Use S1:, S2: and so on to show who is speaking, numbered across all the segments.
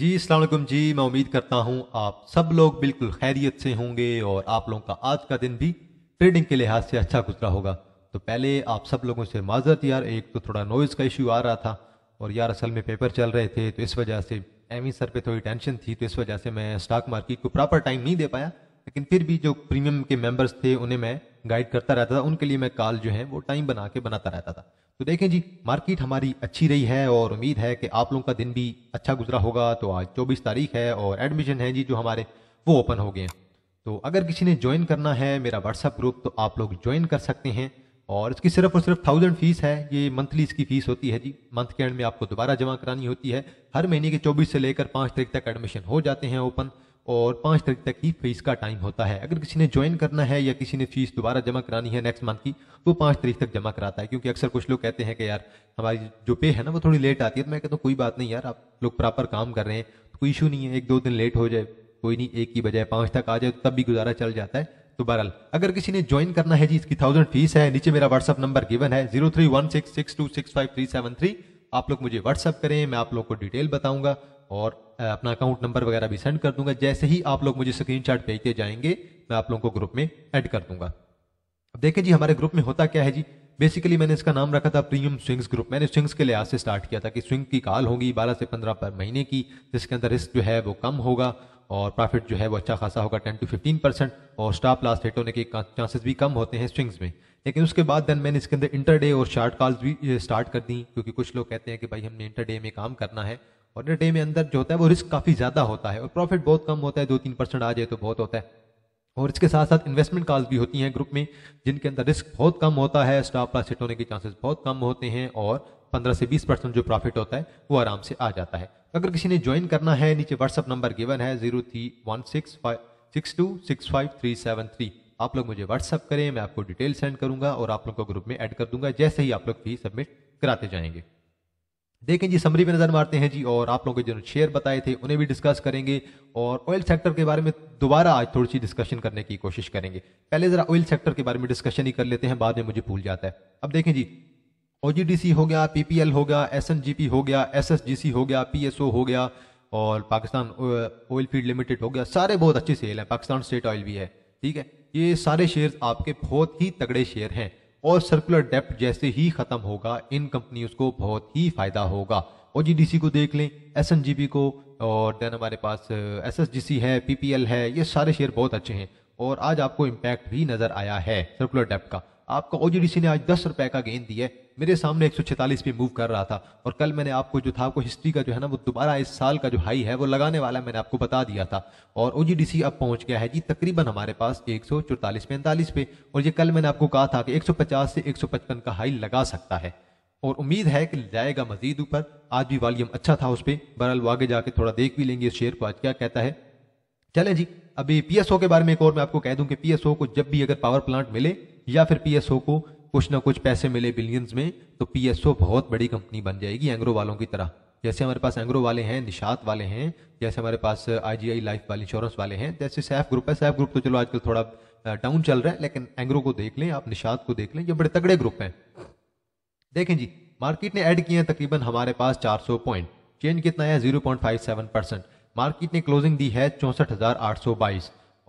S1: जी अलकुम जी मैं उम्मीद करता हूँ आप सब लोग बिल्कुल खैरियत से होंगे और आप लोगों का आज का दिन भी ट्रेडिंग के लिहाज से अच्छा गुजरा होगा तो पहले आप सब लोगों से माजरत यार एक तो थोड़ा नॉइज़ का इशू आ रहा था और यार असल में पेपर चल रहे थे तो इस वजह से एमी सर पे थोड़ी टेंशन थी तो इस वजह से मैं स्टॉक मार्केट को प्रॉपर टाइम नहीं दे पाया लेकिन फिर भी जो प्रीमियम के मेंबर्स थे उन्हें मैं गाइड करता रहता था उनके लिए मैं कॉल जो है वो टाइम बना के बनाता रहता था तो देखें जी मार्केट हमारी अच्छी रही है और उम्मीद है कि आप लोगों का दिन भी अच्छा गुजरा होगा तो आज चौबीस तारीख है और एडमिशन है जी जो हमारे वो ओपन हो गए हैं तो अगर किसी ने ज्वाइन करना है मेरा व्हाट्सअप ग्रुप तो आप लोग ज्वाइन कर सकते हैं और इसकी सिर्फ और सिर्फ थाउजेंड फीस है ये मंथली इसकी फीस होती है जी मंथ के एंड में आपको दोबारा जमा करानी होती है हर महीने के चौबीस से लेकर पाँच तारीख तक एडमिशन हो जाते हैं ओपन और पाँच तारीख तक ही फीस का टाइम होता है अगर किसी ने ज्वाइन करना है या किसी ने फीस दोबारा जमा करानी है नेक्स्ट मंथ की तो पाँच तारीख तक जमा कराता है क्योंकि अक्सर कुछ लोग कहते हैं कि यार हमारी जो पे है ना वो थोड़ी लेट आती है तो मैं कहता हूँ कोई बात नहीं यार आप लोग प्रॉपर काम कर रहे हैं तो कोई इशू नहीं है एक दो दिन लेट हो जाए कोई नहीं एक की बजाय पाँच तक आ जाए तो तब भी गुजारा चल जाता है तो बहरहाल अगर किसी ने ज्वाइन करना है जी इसकी थाउजेंड फीस है नीचे मेरा व्हाट्सअप नंबर गिवन है zero three one six six two six five three seven three आप लोग मुझे व्हाट्सअप करें मैं आप लोग को डिटेल बताऊंगा और अपना अकाउंट नंबर वगैरह भी सेंड कर दूंगा जैसे ही आप लोग मुझे स्क्रीन शॉट भेजते जाएंगे मैं आप लोगों को ग्रुप में ऐड कर दूंगा अब देखें जी हमारे ग्रुप में होता क्या है जी बेसिकली मैंने इसका नाम रखा था प्रीमियम स्विंग्स ग्रुप मैंने स्विंग्स के लिहाज से स्टार्ट किया था कि स्विंग की कॉल होगी 12 से 15 पर महीने की जिसके अंदर रिस्क जो है वो कम होगा और प्रॉफिट जो है वो अच्छा खासा होगा 10 टू 15 परसेंट और स्टॉप लास्ट हेट होने के चांसेस भी कम होते हैं स्विंग्स में लेकिन उसके बाद देन मैंने इसके अंदर इंटर डे और शार्ट कॉल्स भी स्टार्ट कर दी क्योंकि कुछ लोग कहते हैं कि भाई हमने इंटर डे में काम करना है और डे में अंदर जो होता है वो रिस्क काफ़ी ज़्यादा होता है और प्रॉफिट बहुत कम होता है दो तीन परसेंट आ जाए तो बहुत होता है और इसके साथ साथ इन्वेस्टमेंट कॉल्स भी होती हैं ग्रुप में जिनके अंदर रिस्क बहुत कम होता है स्टॉप लॉस हिट होने के चांसेस बहुत कम होते हैं और 15 से 20 परसेंट जो प्रॉफिट होता है वो आराम से आ जाता है अगर किसी ने ज्वाइन करना है नीचे व्हाट्सअप नंबर गिवन है zero three one six five six two six five three seven three आप लोग मुझे व्हाट्सअप करें मैं आपको डिटेल सेंड करूंगा और आप लोग को ग्रुप में ऐड कर दूंगा जैसे ही आप लोग फी सबमिट कराते जाएंगे देखें जी समरी पे नज़र मारते हैं जी और आप लोगों के जो शेयर बताए थे उन्हें भी डिस्कस करेंगे और ऑयल सेक्टर के बारे में दोबारा आज थोड़ी सी डिस्कशन करने की कोशिश करेंगे पहले ज़रा ऑयल सेक्टर के बारे में डिस्कशन ही कर लेते हैं बाद में मुझे भूल जाता है अब देखें जी ओ हो गया पी हो गया एस हो गया एस हो गया पी हो गया और पाकिस्तान ऑयल फील्ड लिमिटेड हो गया सारे बहुत अच्छे सेल हैं पाकिस्तान स्टेट ऑयल भी है ठीक है ये सारे शेयर आपके बहुत ही तगड़े शेयर हैं और सर्कुलर डेप्ट जैसे ही खत्म होगा इन कंपनियों को बहुत ही फायदा होगा ओ को देख लें एस को और देन हमारे पास एस uh, है पी है ये सारे शेयर बहुत अच्छे हैं और आज आपको इम्पैक्ट भी नजर आया है सर्कुलर डेप्ट का आपका ओ ने आज दस रुपए का गेंद दिया है मेरे सामने एक पे मूव कर रहा था और कल मैंने आपको जो था आपको हिस्ट्री का जो है ना वो दोबारा इस साल का जो हाई है वो लगाने वाला मैंने आपको बता दिया था और ओ अब पहुंच गया है जी तकरीबन हमारे पास एक सौ चौतालीस पैंतालीस पे और ये कल मैंने आपको कहा था कि 150 से 155 का हाई लगा सकता है और उम्मीद है कि जाएगा मजीद ऊपर आज भी वॉल्यूम अच्छा था उस पर बहरहाल आगे जाके थोड़ा देख भी लेंगे इस शेयर को आज क्या कहता है चले जी अभी पीएसओ के बारे में एक और मैं आपको कह दूं कि पीएसओ को जब भी अगर पावर प्लांट मिले या फिर पीएसओ को कुछ ना कुछ पैसे मिले बिलियंस में तो पीएसओ बहुत बड़ी कंपनी बन जाएगी एंग्रो वालों की तरह जैसे हमारे पास एंग्रो वाले हैं निशात वाले हैं जैसे हमारे पास आईजीआई uh, लाइफ वाले इंश्योरेंस वाले हैं जैसे सैफ ग्रुप है सैफ ग्रुप तो चलो आजकल थोड़ा डाउन uh, चल रहा है लेकिन एंग्रो को देख लें आप निशात को देख लें ये बड़े तगड़े ग्रुप हैं देखें जी मार्केट ने ऐड किए हैं तकरीबन हमारे पास 400 पॉइंट चेंज कितना है 0.57 परसेंट मार्केट ने क्लोजिंग दी है चौंसठ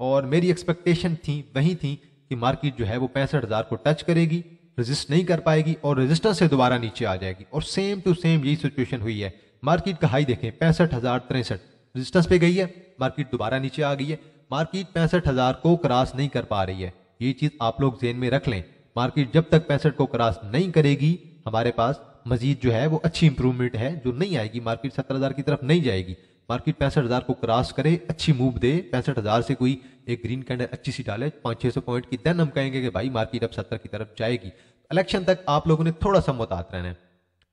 S1: और मेरी एक्सपेक्टेशन थी वही थी कि मार्केट जो है वो पैंसठ हज़ार को टच करेगी रजिस्ट नहीं कर पाएगी और रजिस्टर से दोबारा नीचे आ जाएगी और सेम टू सेम यही सिचुएशन हुई है मार्केट का हाई देखें पैंसठ हज़ार तिरसठ रजिस्टेंस पे गई है मार्केट दोबारा नीचे आ गई है मार्केट पैंसठ हज़ार को क्रॉस नहीं कर पा रही है ये चीज़ आप लोग जेन में रख लें मार्केट जब तक पैंसठ को क्रॉस नहीं करेगी हमारे पास मजीद जो है वो अच्छी इंप्रूवमेंट है जो नहीं आएगी मार्केट सत्तर हज़ार की तरफ नहीं जाएगी मार्केट पैंसठ हज़ार को क्रॉस करे अच्छी मूव दे पैंसठ हज़ार से कोई एक ग्रीन कैंडल अच्छी सी डाले पाँच छः सौ पॉइंट की देन हम कहेंगे कि भाई मार्केट अब सत्तर की तरफ जाएगी इलेक्शन तक आप लोगों ने थोड़ा सा मोहतात रहना है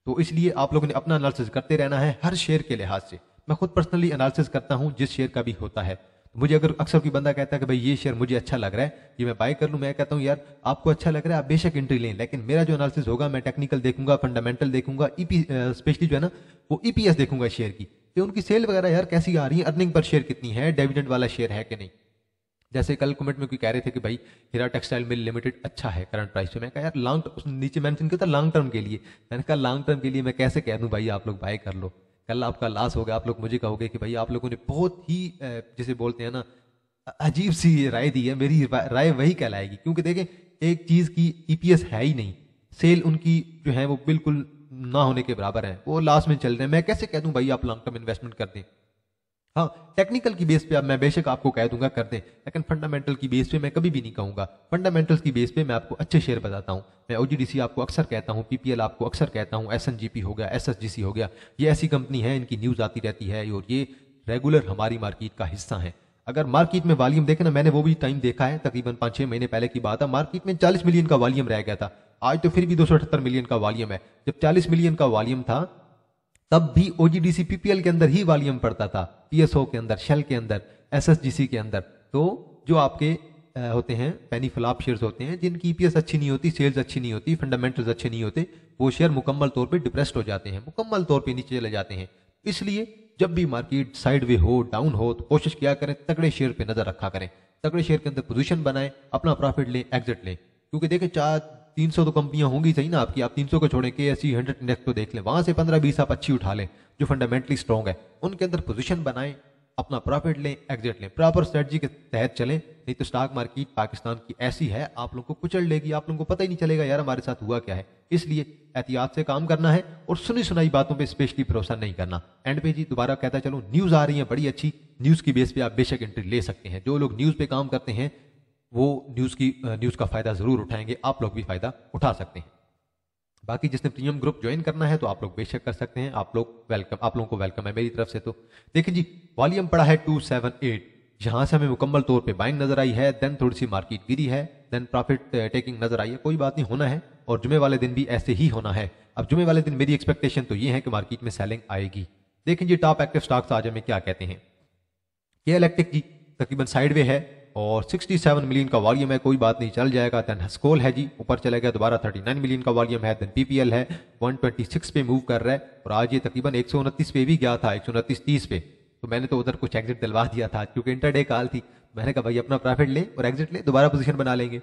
S1: तो इसलिए आप लोगों ने अपना एनालिसिस करते रहना है हर शेयर के लिहाज से मैं खुद पर्सनली एनालिसिस करता हूँ जिस शेयर का भी होता है मुझे अगर अक्सर कोई बंदा कहता है कि भाई ये शेयर मुझे अच्छा लग रहा है ये मैं बाय कर लूँ मैं कहता हूँ यार आपको अच्छा लग रहा है आप बेशक एंट्री लें लेकिन मेरा जो एनालिसिस होगा मैं टेक्निकल देखूंगा फंडामेंटल देखूंगा ई e स्पेशली जो है ना वो ई e देखूंगा शेयर की कि उनकी सेल वगैरह यार कैसी आ रही है अर्निंग पर शेयर कितनी है डेविडेंट वाला शेयर है कि नहीं जैसे कल कमेंट में कोई कह रहे थे कि भाई हीरा टेक्सटाइल मिल लिमिटेड अच्छा है करंट प्राइस पे मैं कहा यार लॉन्ग नीचे मैंशन किया था लॉन्ग टर्म के लिए मैंने कहा लॉन्ग टर्म के लिए मैं कैसे कह दूँ भाई आप लोग बाय कर लो कल आपका लॉस होगा आप लोग मुझे कहोगे कि भाई आप लोगों ने बहुत ही जैसे बोलते हैं ना अजीब सी राय दी है मेरी राय वही कहलाएगी क्योंकि देखें एक चीज़ की ईपीएस e है ही नहीं सेल उनकी जो है वो बिल्कुल ना होने के बराबर है वो लास्ट में चल रहे हैं मैं कैसे कह दूं भाई आप लॉन्ग टर्म इन्वेस्टमेंट कर दें हाँ टेक्निकल की बेस पे आप मैं बेशक आपको कह दूंगा कर दें लेकिन फंडामेंटल की बेस पे मैं कभी भी नहीं कहूंगा फंडामेंटल्स की बेस पे मैं आपको अच्छे शेयर बताता हूँ मैं ओजीडीसी आपको अक्सर कहता हूँ पीपीएल आपको अक्सर कहता हूँ एसएनजीपी हो गया एसएसजीसी हो गया ये ऐसी कंपनी है इनकी न्यूज़ आती रहती है और ये रेगुलर हमारी मार्केट का हिस्सा है अगर मार्केट में वॉल्यूम देखे ना मैंने वो भी टाइम देखा है तकरीबन पाँच छः महीने पहले की बात है मार्केट में चालीस मिलियन का वॉल्यूम रह गया था आज तो फिर भी दो मिलियन का वॉल्यूम है जब 40 मिलियन का वॉल्यूम था तब भी ओजीडीसी पीपीएल के अंदर ही वॉल्यूम पड़ता था पीएसओ के अंदर शेल के अंदर एसएसजीसी के अंदर तो जो आपके होते हैं पैनी फ्लाप शेयर्स होते हैं जिनकी ईपीएस e अच्छी नहीं होती सेल्स अच्छी नहीं होती फंडामेंटल्स अच्छे नहीं होते वो शेयर मुकम्मल तौर पे डिप्रेस्ड हो जाते हैं मुकम्मल तौर पे नीचे चले जाते हैं इसलिए जब भी मार्केट साइड हो डाउन हो तो कोशिश किया करें तगड़े शेयर पर नजर रखा करें तगड़े शेयर के अंदर पोजिशन बनाए अपना प्रॉफिट लें एग्जिट लें क्योंकि देखें चार तीन सौ तो कंपनियां होंगी सही ना आपकी आप तीन सौ को छोड़ें के एस सी हंड्रेड इंडेक्स को देख लें वहां से पंद्रह बीस आप अच्छी उठा लें जो फंडामेंटली स्ट्रॉन्ग है उनके अंदर पोजिशन बनाए अपना प्रॉफिट लें एग्जिट लें प्रॉपर स्ट्रेटजी के तहत चलें नहीं तो स्टॉक मार्केट पाकिस्तान की ऐसी है आप लोगों को कुचल लेगी आप लोगों को पता ही नहीं चलेगा यार हमारे साथ हुआ क्या है इसलिए एहतियात से काम करना है और सुनी सुनाई बातों पे स्पेशली भरोसा नहीं करना एंड पे जी दोबारा कहता चलो न्यूज़ आ रही है बड़ी अच्छी न्यूज़ की बेस पे आप बेशक एंट्री ले सकते हैं जो लोग न्यूज़ पे काम करते हैं वो न्यूज़ की न्यूज़ का फ़ायदा ज़रूर उठाएंगे आप लोग भी फ़ायदा उठा सकते हैं बाकी जिसने प्रीमियम ग्रुप ज्वाइन करना है तो आप लोग बेशक कर सकते हैं आप लोग वेलकम आप लोगों को वेलकम है मेरी तरफ से तो देखिए जी वॉल्यूम पड़ा है टू सेवन एट जहां से हमें मुकम्मल तौर पे बाइंग नजर आई है देन थोड़ी सी मार्केट गिरी है देन प्रॉफिट टेकिंग नजर आई है कोई बात नहीं होना है और जुमे वाले दिन भी ऐसे ही होना है अब जुमे वाले दिन मेरी एक्सपेक्टेशन तो ये है कि मार्केट में सेलिंग आएगी देखें जी टॉप एक्टिव स्टॉक्स आज हमें क्या कहते हैं के इलेक्ट्रिक जी तकरीबन साइडवे है और 67 मिलियन का वॉल्यूम है कोई बात नहीं चल जाएगा दैन हस्कोल है जी ऊपर चला गया दोबारा 39 मिलियन का वॉल्यूम है दैन पीपीएल है 126 पे मूव कर रहा है और आज ये तकरीबन एक पे भी गया था एक सौ पे तो मैंने तो उधर कुछ एग्जिट दिलवा दिया था क्योंकि इंटरडे काल थी मैंने कहा भाई अपना प्रॉफिट ले और एग्जिट ले दोबारा पोजीशन बना लेंगे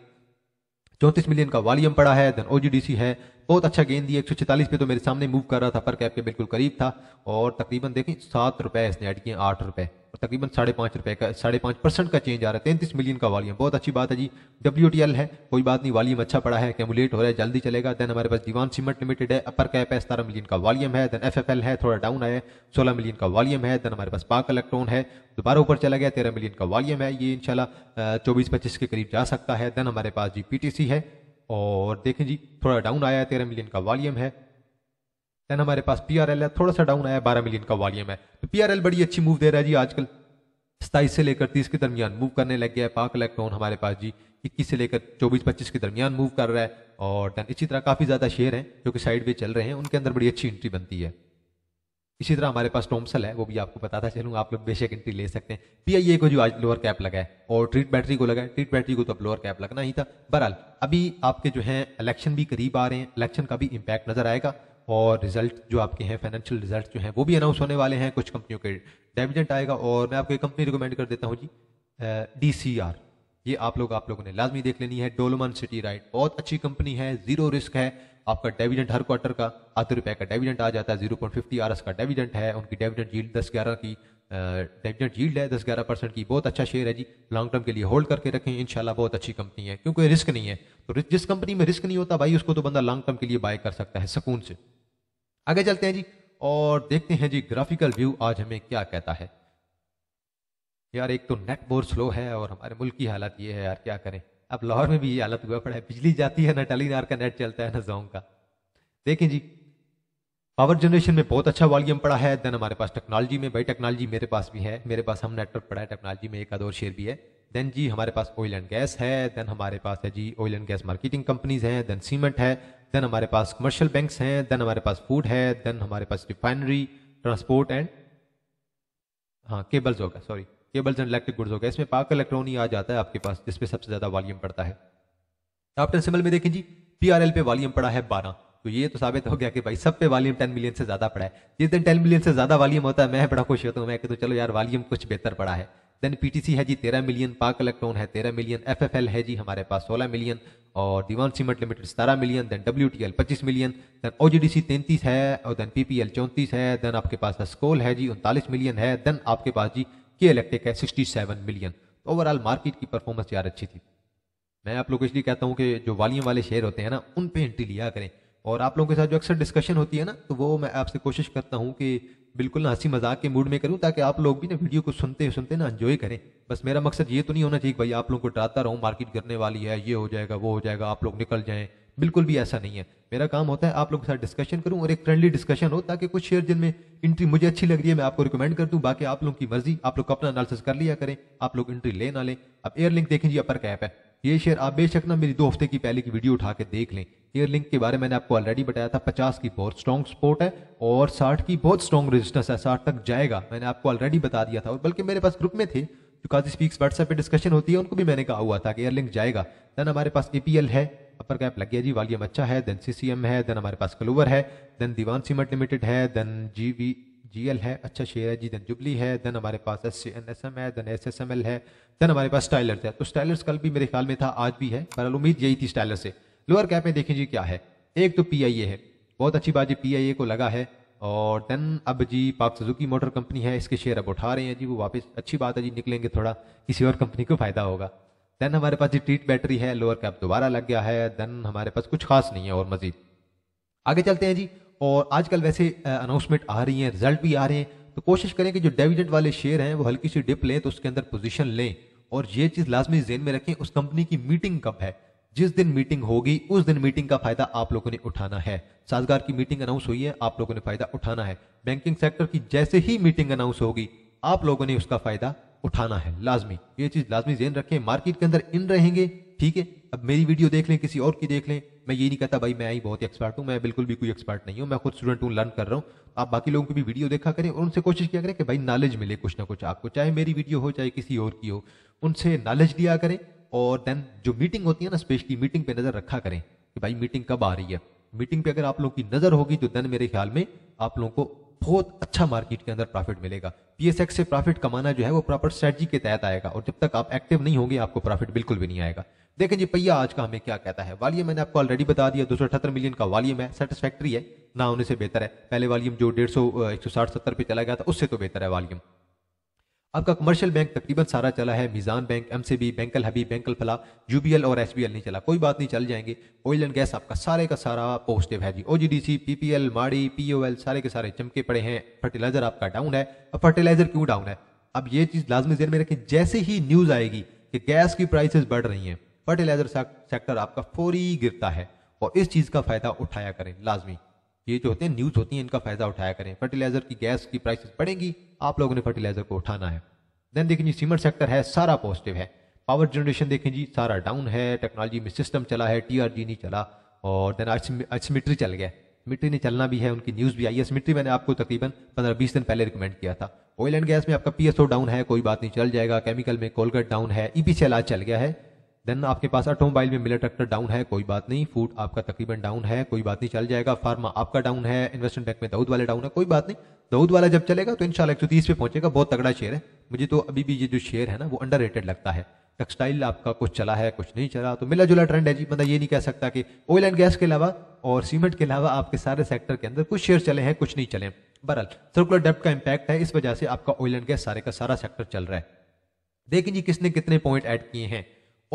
S1: चौंतीस मिलियन का वॉल्यूम पड़ा है धन ओजीडीसी है बहुत अच्छा गेंद दिया एक पे तो मेरे सामने मूव कर रहा था पर कैप के बिल्कुल करीब था और तकरीबन देखें सात रुपए इसने ऐड किए आठ रुपए तकरीबन साढ़े पाँच रुपये का साढ़े पाँच परसेंट का चेंज आ रहा है तैंतीस मिलियन का वॉल्यूम बहुत अच्छी बात है जी डब्ल्यू है कोई बात नहीं वॉल्यूम अच्छा पड़ा है कैमुलेट हो रहा है जल्दी चलेगा देन हमारे पास दीवान सीमेंट लिमिटेड है अपर कैप है सतारह मिलियन का वॉल्यूम है देन एफ है थोड़ा डाउन है सोलह मिलियन का वॉल्यूम है देन हमारे पास पाक इलेक्ट्रॉन है दोबारा ऊपर चला गया तेरह मिलियन का वॉल्यूम है ये इनशाला चौबीस पच्चीस के करीब जा सकता है देन हमारे पास जी पी है और देखें जी थोड़ा डाउन आया है तेरह मिलियन का वॉल्यूम है देन हमारे पास पी है थोड़ा सा डाउन आया बारह मिलियन का वॉल्यूम है तो पी बड़ी अच्छी मूव दे रहा है जी आजकल सताईस से लेकर तीस के दरमियान मूव करने लग गया है पाक इलेक्ट्रॉन हमारे पास जी इक्कीस से लेकर चौबीस पच्चीस के दरमियान मूव कर रहा है और देन इसी तरह काफ़ी ज़्यादा शेयर हैं जो कि साइड पे चल रहे हैं उनके अंदर बड़ी अच्छी एंट्री बनती है इसी तरह हमारे पास टोमसल है वो भी आपको बताता चलूँ आप लोग बेशक एंट्री ले सकते हैं पी e को जो आज लोअर कैप लगा है और ट्रीट बैटरी को लगा है ट्रीट बैटरी को तो अब लोअर कैप लगना ही था बहरहाल अभी आपके जो है इलेक्शन भी करीब आ रहे हैं इलेक्शन का भी इम्पैक्ट नजर आएगा और रिजल्ट जो आपके हैं फाइनेंशियल रिजल्ट जो हैं वो भी अनाउंस होने वाले हैं कुछ कंपनियों के डेविडेंट आएगा और मैं आपको एक कंपनी रिकमेंड कर देता हूँ जी डी सी आर ये आप लोग आप लोगों ने लाजमी देख लेनी है डोलोमन सिटी राइट बहुत अच्छी कंपनी है जीरो रिस्क है आपका डेविडेंट हर क्वार्टर का आधे रुपए का डेविडेंट आ जाता है जीरो पॉइंट फिफ्टी आर का डेविडेंट है उनकी डेविडेंट यील्ड दस ग्यारह की डेविडेंट जील्ड है दस ग्यारह परसेंट की बहुत अच्छा शेयर है जी लॉन्ग टर्म के लिए होल्ड करके रखें इंशाल्लाह बहुत अच्छी कंपनी है क्योंकि रिस्क नहीं है तो जिस कंपनी में रिस्क नहीं होता भाई उसको तो बंदा लॉन्ग टर्म के लिए बाय कर सकता है सुकून से आगे चलते हैं जी और देखते हैं जी ग्राफिकल व्यू आज हमें क्या कहता है यार एक तो नेट बहुत स्लो है और हमारे मुल्क की हालत ये है यार क्या करें अब लाहौर में भी ये हालत हुआ पड़ा है बिजली जाती है ना टेलीनार का नेट चलता है ना जोंग का देखें जी पावर जनरेशन में बहुत अच्छा वॉल्यूम पड़ा है देन हमारे पास टेक्नोलॉजी में भाई टेक्नोलॉजी मेरे पास भी है मेरे पास हम नेटवर्क पड़ा है टेक्नोलॉजी में एक आध शेयर भी है देन जी हमारे पास ऑयल एंड गैस है देन हमारे पास है जी oil and gas marketing companies हैं देन सीमेंट है देन हमारे पास कमर्शियल बैंक हैं देन हमारे पास फूड है देन हमारे पास रिफाइनरी ट्रांसपोर्ट एंड हाँ केबल्स होगा sorry cables and electric goods होगा इसमें पाक इलेक्ट्रॉन ही आ जाता है आपके पास जिसपे सबसे ज़्यादा वॉल्यूम पड़ता है आप टेंसिमल में देखें जी पी आर एल पे वॉल्यूम पड़ा है बारह तो ये तो साबित हो गया कि भाई सब पे वॉल्यूम टेन मिलियन से ज़्यादा पड़ा है जिस दिन टेन मिलियन से ज़्यादा वॉल्यूम होता है मैं बड़ा खुश होता हूँ मैं कि तो चलो यार वॉल्यूम कुछ बेहतर पड़ा है देन पीटीसी है जी तेरह मिलियन पाक इलेक्ट्रॉन है तेरह मिलियन एफएफएल है जी हमारे पास सोलह मिलियन और दीवान सीमेंट लिमिटेड सतारह million then W T L पच्चीस million then O G D C तैंतीस है और देन पी पी एल चौंतीस है देन आपके पास स्कोल है जी उनतालीस मिलियन है देन आपके पास जी के इलेक्ट्रिक है sixty seven million overall market की परफॉर्मेंस यार अच्छी थी मैं आप लोग को इसलिए कहता हूँ कि जो वॉल्यूम वाले शेयर होते हैं ना उन पर एंट्री लिया करें और आप लोगों के साथ जो अक्सर डिस्कशन होती है ना तो वो मैं आपसे कोशिश करता हूँ कि बिल्कुल हंसी मजाक के मूड में करूँ ताकि आप लोग भी ना वीडियो को सुनते सुनते ना एंजॉय करें बस मेरा मकसद ये तो नहीं होना चाहिए भाई आप लोगों को डराता रहूं मार्केट करने वाली है ये हो जाएगा वो हो जाएगा आप लोग निकल जाएं बिल्कुल भी ऐसा नहीं है मेरा काम होता है आप लोग के साथ डिस्कशन करूं और एक फ्रेंडली डिस्कशन हो ताकि कुछ शेयर जिनमें एंट्री मुझे अच्छी लग रही है मैं आपको रिकमेंड कर दूं बाकी आप लोगों की मर्जी आप लोग अपना एनालिसिस कर लिया करें आप लोग एंट्री ले ना लें अब लिंक देखें जी अपर कैप है ये शेयर आप बेशक ना मेरी दो हफ्ते की पहले की वीडियो उठा के देख लें एयर लिंक के बारे में मैंने आपको ऑलरेडी बताया था पचास की बहुत स्ट्रॉन्ग सपोर्ट है और साठ की बहुत स्ट्रॉन्ग रेजिस्टेंस है साठ तक जाएगा मैंने आपको ऑलरेडी बता दिया था और बल्कि मेरे पास ग्रुप में थे जो काजी स्पीक्स व्हाट्सएप पे डिस्कशन होती है उनको भी मैंने कहा हुआ था कि एयर लिंक जाएगा देन हमारे पास ए है अपर कैप लग गया जी वालियम अच्छा है देन सी है देन हमारे पास कलूवर है देन दीवान सीमेंट लिमिटेड है देन जी जीएल है अच्छा शेयर है जी देन जुबली है देन हमारे पास S C N S M है then S S M L है देन हमारे पास स्टाइलर्स है तो स्टाइलर्स कल भी मेरे ख्याल में था आज भी है पर उम्मीद यही थी स्टाइलर से लोअर कैप में देखें जी क्या है एक तो पी आई ए है बहुत अच्छी बात जी पी आई ए को लगा है और देन अब जी पाक सुजुकी मोटर कंपनी है इसके शेयर अब उठा रहे हैं जी वो वापस अच्छी बात है जी निकलेंगे थोड़ा किसी और कंपनी को फ़ायदा होगा देन हमारे पास जी ट्रीट बैटरी है लोअर कैप दोबारा लग गया है देन हमारे पास कुछ खास नहीं है और मज़ीद आगे चलते हैं जी और आजकल वैसे अनाउंसमेंट आ रही हैं रिजल्ट भी आ रहे हैं तो कोशिश करें कि जो डेविडेंट वाले शेयर हैं वो हल्की सी डिप लें तो उसके अंदर पोजीशन लें और ये चीज़ लाजमी जेन में रखें उस कंपनी की मीटिंग कब है जिस दिन मीटिंग होगी उस दिन मीटिंग का फायदा आप लोगों ने उठाना है साजगार की मीटिंग अनाउंस हुई है आप लोगों ने फायदा उठाना है बैंकिंग सेक्टर की जैसे ही मीटिंग अनाउंस होगी आप लोगों ने उसका फायदा उठाना है लाजमी ये चीज़ लाजमी जेन रखें मार्केट के अंदर इन रहेंगे ठीक है अब मेरी वीडियो देख लें किसी और की देख लें मैं ये नहीं कहता भाई मैं ही बहुत एक्सपर्ट हूँ मैं बिल्कुल भी कोई एक्सपर्ट नहीं हूँ मैं खुद स्टूडेंट हूँ लर्न कर रहा हूँ आप बाकी लोगों की भी वीडियो देखा करें और उनसे कोशिश किया करें कि भाई नॉलेज मिले कुछ ना कुछ आपको चाहे मेरी वीडियो हो चाहे किसी और की हो उनसे नॉलेज दिया करें और देन जो मीटिंग होती है ना स्पेशली मीटिंग पे नज़र रखा करें कि भाई मीटिंग कब आ रही है मीटिंग पे अगर आप लोगों की नज़र होगी तो देन मेरे ख्याल में आप लोगों को बहुत अच्छा मार्केट के अंदर प्रॉफिट मिलेगा पीएसएक्स से प्रॉफिट कमाना जो है वो प्रॉपर स्ट्रेटजी के तहत आएगा और जब तक आप एक्टिव नहीं होंगे आपको प्रॉफिट बिल्कुल भी नहीं आएगा देखें जी पहिया आज का हमें क्या कहता है वालियम मैंने आपको ऑलरेडी बता दिया दो मिलियन का वालियम है सेटिस्फैक्ट्री है ना होने से बेहतर है पहले वालियम जो डेढ़ सौ एक सौ साठ सत्तर पे चला गया था उससे तो बेहतर है वालियम आपका कमर्शियल बैंक तकरीबन सारा चला है Meezan bank M C B बैंकल हबी बैंकल फला यू बी एल और एस बी एल नहीं चला कोई बात नहीं चल जाएंगे ऑयल एंड गैस आपका सारे का सारा पॉजिटिव है जी O G D C P P L Mari P O L सारे के सारे चमके पड़े हैं फर्टिलाइजर आपका डाउन है अब फर्टिलाइजर क्यों डाउन है अब ये चीज़ लाजमी जेन में रखें जैसे ही न्यूज़ आएगी कि गैस की प्राइसेस बढ़ रही हैं फर्टिलाइजर सेक्टर आपका फौरी गिरता है और इस चीज़ का फ़ायदा उठाया करें लाजमी ये जो होते हैं न्यूज़ होती हैं इनका फ़ायदा उठाया करें फर्टिलाइज़र की गैस की प्राइसेस बढ़ेंगी आप लोगों ने फर्टिलाइज़र को उठाना है देन देखें जी सीमेंट सेक्टर है सारा पॉजिटिव है पावर जनरेशन देखें जी सारा डाउन है टेक्नोलॉजी में सिस्टम चला है टी नहीं चला और देन अचमिट्री चल गया मिट्री ने चलना भी है उनकी न्यूज़ भी आई है मिट्टी मैंने आपको तकरीबन पंद्रह बीस दिन पहले रिकमेंड किया था ऑयल एंड गैस में आपका पीएसओ डाउन है कोई बात नहीं चल जाएगा केमिकल में कोलगट डाउन है ई e पी आज चल गया है देन आपके पास ऑटोमोबाइल में मिलर ट्रैक्टर डाउन है कोई बात नहीं फूड आपका तकरीबन डाउन है कोई बात नहीं चल जाएगा फार्मा आपका डाउन है इन्वेस्टमेंट बैंक में दाऊद वाले डाउन है कोई बात नहीं दाऊद वाला जब चलेगा तो इनशाला एक सौ तीस पे पहुंचेगा बहुत तगड़ा शेयर है मुझे तो अभी भी ये जो शेयर है ना वो अंडर लगता है टेक्सटाइल आपका कुछ चला है कुछ नहीं चला तो मिला जुला ट्रेंड है जी बंदा ये नहीं कह सकता कि ऑयल एंड गैस के अलावा और सीमेंट के अलावा आपके सारे सेक्टर के अंदर कुछ शेयर चले हैं कुछ नहीं चले बहरहाल सर्कुलर डेप्ट का इंपैक्ट है इस वजह से आपका ऑयल एंड गैस सारे का सारा सेक्टर चल रहा है देखिए जी किसने कितने पॉइंट ऐड किए हैं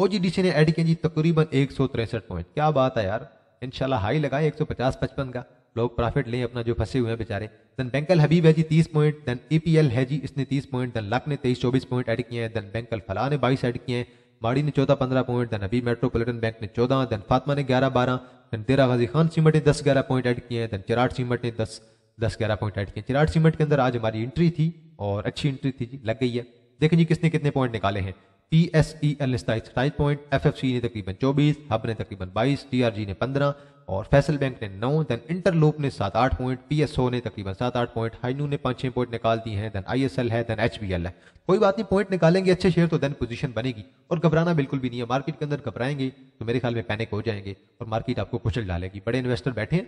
S1: ओजीडीसी ने एड किया जी तकरीबन एक पॉइंट क्या बात है यार इनशाला हाई लगाए पचास पचपन का लोग प्रॉफिट लें अपना जो फंसे हुए हैं बेचारे देन बैंकल हबीब है जी तीस पॉइंट देन ईपीएल है जी इसने तीस पॉइंट देन लक ने तेईस चौबीस पॉइंट एड किए हैं देन बैंकल फला ने बाईस एड किए हैं माड़ी ने चौदह पंद्रह point then Habib metropolitan bank ने चौदह देन फातमा ने ग्यारह बारह देन तेरा गाजी खान सीमट ने दस ग्यारह पॉइंट एड किए हैं देन चिराट सीमट ने दस दस ग्यारह पॉइंट एड किए चिराट सीमट के अंदर आज हमारी एंट्री थी और अच्छी एंट्री थी जी लग गई है देखें जी किसने कितने पॉइंट निकाले हैं पी एस ई एल सताईस सताईस पॉइंट एफ एफ सी ने तकरीबन चौबीस हब ने तकरीबन बाईस टी आर जी ने पंद्रह और फैसल बैंक ने नौ देन इंटरलोप ने सात आठ पॉइंट पी एस ओ ने तकरीबन सात आठ पॉइंट हाइनू ने पाँच छः पॉइंट निकाल दी हैं देन आई एस एल है देन एच बी एल है कोई बात नहीं पॉइंट निकालेंगे अच्छे शेयर तो देन पोजीशन बनेगी और घबराना बिल्कुल भी नहीं है मार्केट के अंदर घबराएंगे तो मेरे ख्याल में पैनिक हो जाएंगे और मार्केट आपको कुचल डालेगी बड़े इन्वेस्टर बैठे हैं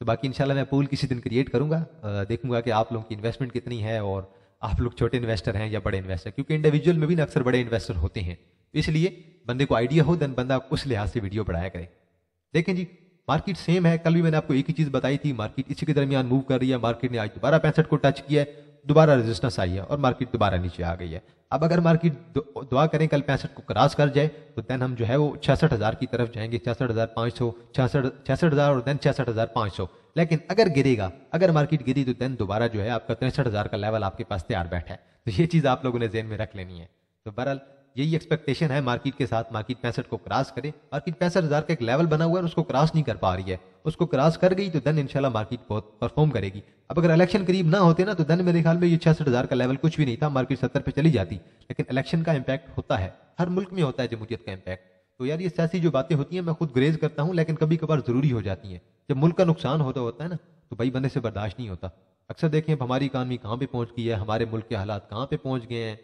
S1: तो बाकी इंशाल्लाह मैं पूल किसी दिन क्रिएट करूँगा देखूंगा कि आप लोगों की इन्वेस्टमेंट कितनी है और आप लोग छोटे इन्वेस्टर हैं या बड़े इन्वेस्टर क्योंकि इंडिविजुअल में भी अक्सर बड़े इन्वेस्टर होते हैं इसलिए बंदे को आइडिया हो देन बंदा उस लिहाज से वीडियो बढ़ाया करे देखें जी मार्केट सेम है कल भी मैंने आपको एक ही चीज बताई थी मार्केट इसी के दरमियान मूव कर रही है मार्केट ने आज दोबारा पैंसठ को टच किया है दोबारा रेजिस्टेंस आई है और मार्केट दोबारा नीचे आ गई है अब अगर मार्केट दुआ करें कल पैंसठ को क्रॉस कर जाए तो देन हम जो है वो छियासठ हज़ार की तरफ जाएंगे छियासठ हज़ार पाँच सौ छियासठ छियासठ हज़ार और देन छियासठ हज़ार पाँच सौ लेकिन अगर गिरेगा अगर मार्केट गिरी तो देन दोबारा जो है आपका तिरसठ हज़ार का लेवल आपके पास तैयार बैठा है तो ये चीज़ आप लोगों ने जेन में रख लेनी है तो बहरहाल यही एक्सपेक्टेशन है मार्केट के साथ मार्केट पैंसठ को क्रॉस करे मार्केट पैंसठ हज़ार का एक लेवल बना हुआ है उसको क्रॉस नहीं कर पा रही है उसको क्रॉस कर गई तो देन इंशाल्लाह मार्केट बहुत परफॉर्म करेगी अब अगर इलेक्शन करीब ना होते ना तो देन मेरे ख्याल में ये छियासठ हज़ार का लेवल कुछ भी नहीं था मार्केट सत्तर पर चली जाती लेकिन इलेक्शन का इम्पैक्ट होता है हर मुल्क में होता है जमहूरियत का इम्पैक्ट तो यार ये सियासी जो बातें होती हैं मैं खुद ग्रेज करता हूँ लेकिन कभी कभार ज़रूरी हो जाती हैं जब मुल्क का नुकसान होता होता है ना तो भाई बंदे से बर्दाश्त नहीं होता अक्सर देखें अब हमारी इकानमी कहाँ पर पहुँच गई है हमारे मुल्क के हालात कहाँ पर पहुँच गए हैं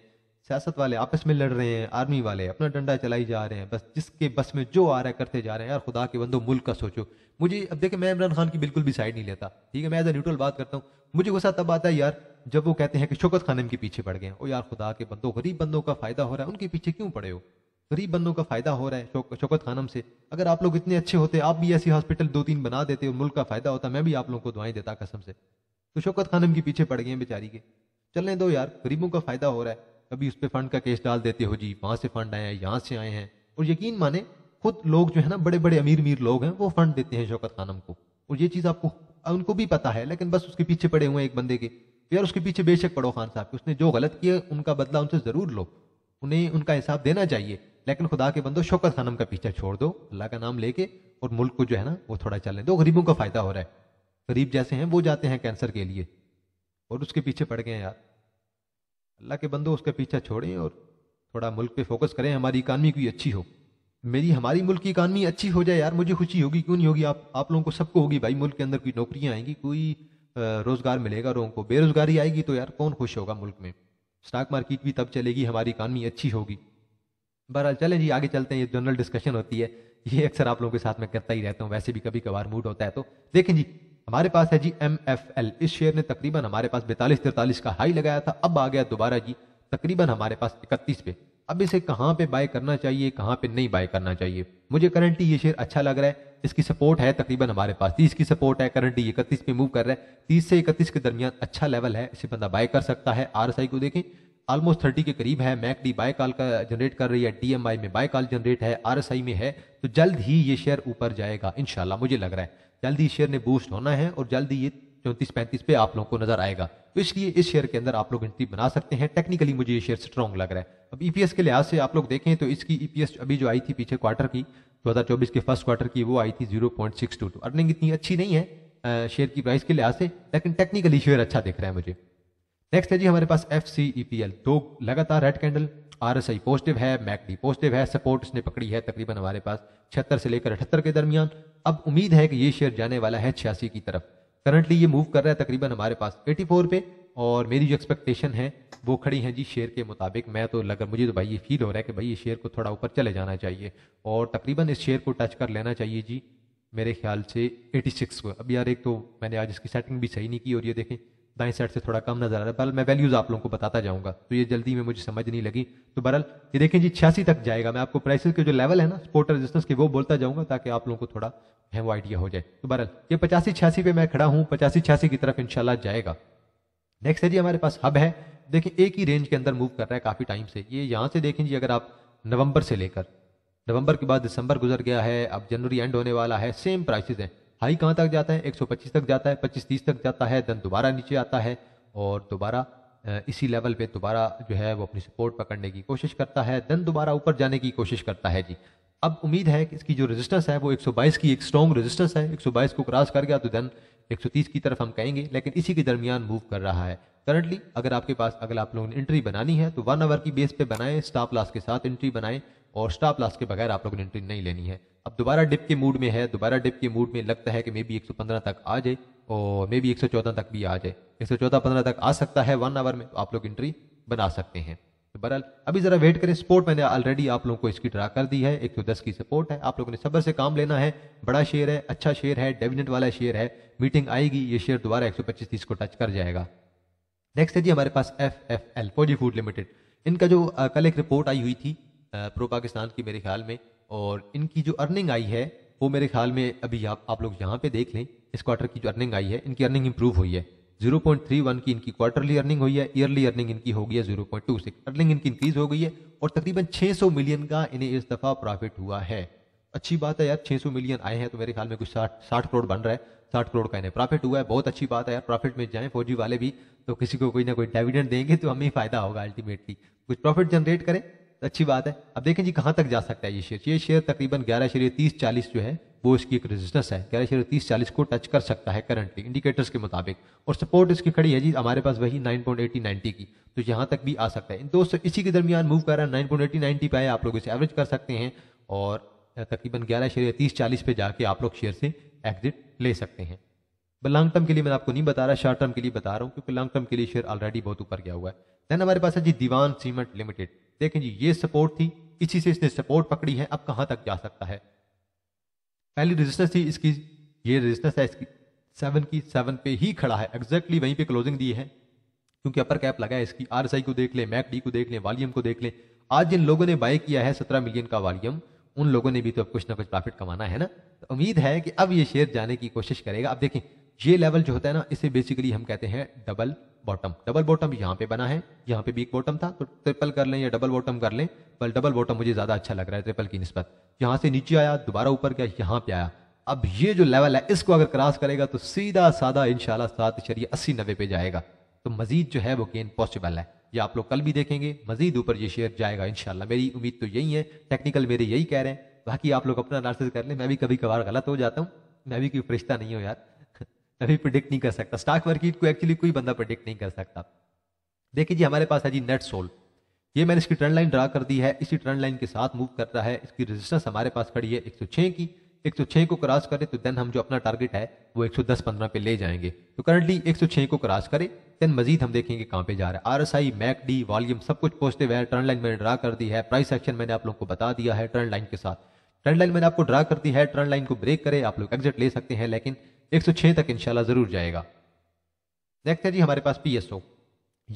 S1: सियासत वाले आपस में लड़ रहे हैं आर्मी वाले अपना डंडा चलाई जा रहे हैं बस जिसके बस में जो आ रहा है करते जा रहे हैं यार खुदा के बंदो मुल्क का सोचो मुझे अब देखे मैं इमरान खान की बिल्कुल भी साइड नहीं लेता ठीक है मैं एज ए न्यूट्रल बात करता हूँ मुझे गुस्सा तब आता है यार जब वो कहते हैं कि शोकत खानम के पीछे पड़ गए ओ यार खुदा के बंदो गरीब बंदों का फायदा हो रहा है उनके पीछे क्यों पड़े हो गरीब बंदों का फायदा हो रहा है शोकत शौकत खानम से अगर आप लोग इतने अच्छे होते आप भी ऐसी हॉस्पिटल दो तीन बना देते और मुल्क का फायदा होता मैं भी आप लोगों को दुआएं देता कसम से तो शोकत खानम के पीछे पड़ गए बेचारी के चलने दो यार गरीबों का फायदा हो रहा है कभी उस पर फंड का केस डाल देते हो जी वहां से फंड आए हैं यहाँ से आए हैं और यकीन माने खुद लोग जो है ना बड़े बड़े अमीर अमीर लोग हैं वो फंड देते हैं शौकत खानम को और ये चीज़ आपको उनको भी पता है लेकिन बस उसके पीछे पड़े हुए हैं एक बंदे के तो यार उसके पीछे बेशक पड़ो खान साहब उसने जो गलत किया उनका बदला उनसे ज़रूर लो उन्हें उनका हिसाब देना चाहिए लेकिन खुदा के बंदो शौकत खानम का पीछा छोड़ दो अल्लाह का नाम लेके और मुल्क को जो है ना वो थोड़ा चलने दो गरीबों का फ़ायदा हो रहा है गरीब जैसे हैं वो जाते हैं कैंसर के लिए और उसके पीछे पड़ गए यार अल्लाह के बंदो उसके पीछा छोड़ें और थोड़ा मुल्क पे फोकस करें हमारी इकानमी कोई अच्छी हो मेरी हमारी मुल्क की इकानमी अच्छी हो जाए यार मुझे खुशी होगी क्यों नहीं होगी आप आप लोगों को सबको होगी भाई मुल्क के अंदर कोई नौकरियाँ आएंगी कोई रोज़गार मिलेगा लोगों को बेरोज़गारी आएगी तो यार कौन खुश होगा मुल्क में स्टॉक मार्केट भी तब चलेगी हमारी इकानमी अच्छी होगी बहरहाल चले जी आगे चलते हैं ये जनरल डिस्कशन होती है ये अक्सर आप लोगों के साथ मैं करता ही रहता हूँ वैसे भी कभी कभार मूड होता है तो देखें जी हमारे पास है जी एम एफ एल इस शेयर ने तकरीबन हमारे पास बैतालीस तिरतालीस का हाई लगाया था अब आ गया दोबारा जी तकरीबन हमारे पास इकतीस पे अब इसे कहाँ पे बाय करना चाहिए कहाँ पे नहीं बाय करना चाहिए मुझे करंटली ये शेयर अच्छा लग रहा है इसकी सपोर्ट है तकरीबन हमारे पास तीस की सपोर्ट है करंटली इकतीस पे मूव कर रहा है तीस से इकतीस के दरमियान अच्छा लेवल है इसे बंदा बाय कर सकता है आर को देखें ऑलमोस्ट थर्टी के करीब है मैक डी बाय कॉल का जनरेट कर रही है डीएमआई में बाय कॉल जनरेट है आरएसआई में है तो जल्द ही ये शेयर ऊपर जाएगा इनशाला मुझे लग रहा है जल्दी शेयर ने बूस्ट होना है और जल्दी ये चौंतीस पैंतीस पे आप लोगों को नजर आएगा तो इसलिए इस शेयर के अंदर आप लोग गिनती बना सकते हैं टेक्निकली मुझे ये शेयर स्ट्रॉन्ग लग रहा है अब ईपीएस e के लिहाज से आप लोग देखें तो इसकी ईपीएस e अभी जो आई थी पीछे क्वार्टर की चौबीस के फर्स्ट क्वार्टर की वो आई थी 0.62 टू अर्निंग इतनी अच्छी नहीं है शेयर की प्राइस के लिहाज से लेकिन टेक्निकली शेयर अच्छा दिख रहा है मुझे नेक्स्ट है जी हमारे पास F C E P L दो लगातार red candle R S I positive है मैकडी पॉजिटिव है सपोर्ट इसने पकड़ी है तकरीबन हमारे पास छिहत्तर से लेकर अठहत्तर के दरमियान अब उम्मीद है कि ये शेयर जाने वाला है छियासी की तरफ करंटली ये मूव कर रहा है तकरीबन हमारे पास एटी फोर पे और मेरी जो एक्सपेक्टेशन है वो खड़ी है जी शेयर के मुताबिक मैं तो लग मुझे तो भाई ये फील हो रहा है कि भाई ये शेयर को थोड़ा ऊपर चले जाना चाहिए और तकरीबन इस शेयर को टच कर लेना चाहिए जी मेरे ख्याल से 86 को अब यार एक तो मैंने आज इसकी सेटिंग भी सही नहीं की और ये देखें दाएं साइड से थोड़ा कम नजर आ रहा है बहरल मैं वैल्यूज आप लोगों को बताता जाऊंगा तो ये जल्दी में मुझे समझ नहीं लगी तो बहरल ये देखें जी छियासी तक जाएगा मैं आपको प्राइसेस के जो लेवल है ना स्पोर्ट रेजिस्टेंस के वो बोलता जाऊंगा ताकि आप लोगों को थोड़ा है वो आइडिया हो जाए तो बहरल ये पचासी छियासी पे मैं खड़ा हूँ पचासी छियासी की तरफ इनशाला जाएगा नेक्स्ट है जी हमारे पास हब है देखिए एक ही रेंज के अंदर मूव कर रहा है काफी टाइम से ये यहाँ से देखें जी अगर आप नवंबर से लेकर नवंबर के बाद दिसंबर गुजर गया है अब जनवरी एंड होने वाला है सेम प्राइसेस हैं हाई कहाँ तक जाता है 125 तक जाता है 25 30 तक जाता है देन दोबारा नीचे आता है और दोबारा इसी लेवल पे दोबारा जो है वो अपनी सपोर्ट पकड़ने की कोशिश करता है देन दोबारा ऊपर जाने की कोशिश करता है जी अब उम्मीद है कि इसकी जो रेजिस्टेंस है वो 122 की एक स्ट्रॉन्ग रेजिस्टेंस है 122 को क्रॉस कर गया तो देन 130 की तरफ हम कहेंगे लेकिन इसी के दरमियान मूव कर रहा है करंटली अगर आपके पास अगर आप लोगों ने एंट्री बनानी है तो वन आवर की बेस पे बनाएं स्टॉप लॉस के साथ एंट्री बनाएं और स्टॉप लॉस के बगैर आप लोगों ने एंट्री नहीं लेनी है अब दोबारा डिप के मूड में है दोबारा डिप के मूड में लगता है कि मे बी एक तक आ जाए और मे बी एक तक भी आ जाए एक सौ तक आ सकता है वन आवर में तो आप लोग एंट्री बना सकते हैं तो बहरहाल अभी ज़रा वेट करें सपोर्ट मैंने ऑलरेडी आप लोगों को इसकी ड्रा कर दी है 110 की सपोर्ट है आप लोगों ने सबर से काम लेना है बड़ा शेयर है अच्छा शेयर है डेविडेंट वाला शेयर है मीटिंग आएगी ये शेयर दोबारा 125 30 को टच कर जाएगा नेक्स्ट है जी हमारे पास F F L Fauji food limited इनका जो कल एक रिपोर्ट आई हुई थी प्रो पाकिस्तान की मेरे ख्याल में और इनकी जो अर्निंग आई है वो मेरे ख्याल में अभी आप आप लोग यहाँ पे देख लें इस क्वार्टर की जो अर्निंग आई है इनकी अर्निंग इंप्रूव हुई है 0.31 की इनकी क्वार्टरली अर्निंग हुई है ईयरली अर्निंग इनकी हो गई है 0.26 अर्निंग इनकी इंक्रीज हो गई है और तकरीबन 600 मिलियन का इन्हें इस दफ़ा प्रॉफिट हुआ है अच्छी बात है यार 600 मिलियन आए हैं तो मेरे ख्याल में कुछ साठ साठ करोड़ बन रहा है साठ करोड़ का इन्हें प्रॉफिट हुआ है बहुत अच्छी बात है यार प्रॉफिट में जाए फौजी वाले भी तो किसी को कोई ना कोई डिविडेंड देंगे तो हमें फ़ायदा होगा अल्टीमेटली कुछ प्रॉफिट जनरेट करें अच्छी बात है अब देखें जी कहाँ तक जा सकता है ये शेयर ये शेयर तकरीबन ग्यारह शेयर तीस चालीस जो है वो इसकी एक रेजिस्टेंस है ग्यारह शेयर तीस चालीस को टच कर सकता है करंटली इंडिकेटर्स के मुताबिक और सपोर्ट इसकी खड़ी है जी हमारे पास वही नाइन पॉइंट एटी नाइनटी की तो यहाँ तक भी आ सकता है इन दोस्तों इसी के दरमियान मूव कर रहा है नाइन पॉइंट एटी नाइनटी पे आए आप लोग इसे एवरेज कर सकते हैं और तकरीबन ग्यारह शेयर तीस चालीस पे जाके आप लोग शेयर से एग्जिट ले सकते हैं लॉन्ग टर्म के लिए मैं आपको नहीं बता रहा शॉर्ट टर्म के लिए बता रहा हूँ क्योंकि लॉन्ग टर्म के लिए शेयर ऑलरेडी बहुत ऊपर गया हुआ है देन हमारे पास है जी दीवान सीमेंट लिमिटेड लेकिन ये सपोर्ट थी इसी से इसने सपोर्ट पकड़ी है अब कहाँ तक जा सकता है पहली रजिस्टेंस थी इसकी ये रजिस्टेंस है इसकी सेवन की सेवन पे ही खड़ा है एग्जैक्टली exactly वहीं पे क्लोजिंग दी है क्योंकि अपर कैप लगा है इसकी आर को देख लें मैक को देख लें वालियम को देख लें आज जिन लोगों ने बाय किया है सत्रह मिलियन का वालियम उन लोगों ने भी तो अब कुछ ना कुछ प्रॉफिट कमाना है ना तो उम्मीद है कि अब ये शेयर जाने की कोशिश करेगा अब देखें ये लेवल जो होता है ना इसे बेसिकली हम कहते हैं डबल बॉटम डबल बॉटम यहाँ पे बना है यहाँ पे एक बॉटम था तो ट्रिपल कर लें या डबल बॉटम कर लें पर डबल बॉटम मुझे ज्यादा अच्छा लग रहा है ट्रिपल की नस्बत यहाँ से नीचे आया दोबारा ऊपर गया यहाँ पे आया अब ये जो लेवल है इसको अगर क्रॉस करेगा तो सीधा साधा इनशाला सात शरीय अस्सी नब्बे पे जाएगा तो मजीद जो है वो गेन पॉसिबल है ये आप लोग कल भी देखेंगे मजीद ऊपर ये शेयर जाएगा इनशाला मेरी उम्मीद तो यही है टेक्निकल मेरे यही कह रहे हैं बाकी आप लोग अपना अनालिस कर लें मैं भी कभी कभार गलत हो जाता हूँ मैं भी कोई फरिश्ता नहीं हूँ यार कभी प्रिडिक्ट नहीं कर सकता स्टॉक मार्केट को एक्चुअली कोई बंदा प्रिडिक्ट नहीं कर सकता देखिए जी हमारे पास है जी नेट सोल ये मैंने इसकी ट्रेंड लाइन ड्रा कर दी है इसी ट्रेंड लाइन के साथ मूव कर रहा है इसकी रेजिस्टेंस हमारे पास खड़ी है एक की एक को क्रॉस करें तो देन हम जो अपना टारगेट है वो एक सौ पे ले जाएंगे तो करंटली एक को क्रॉस करें देन मजीद हम देखेंगे कहाँ पे जा रहा है R S I MACD volume सब कुछ पहुंचते हुए ट्रेंड लाइन मैंने ड्रा कर दी है प्राइस एक्शन मैंने आप लोग को बता दिया है ट्रेंड लाइन के साथ ट्रेंड लाइन मैंने आपको ड्रा कर दी है ट्रेंड लाइन को ब्रेक करे आप लोग एग्जिट ले सकते हैं लेकिन 106 तक इंशाल्लाह ज़रूर जाएगा देखते है जी हमारे पास पीएसओ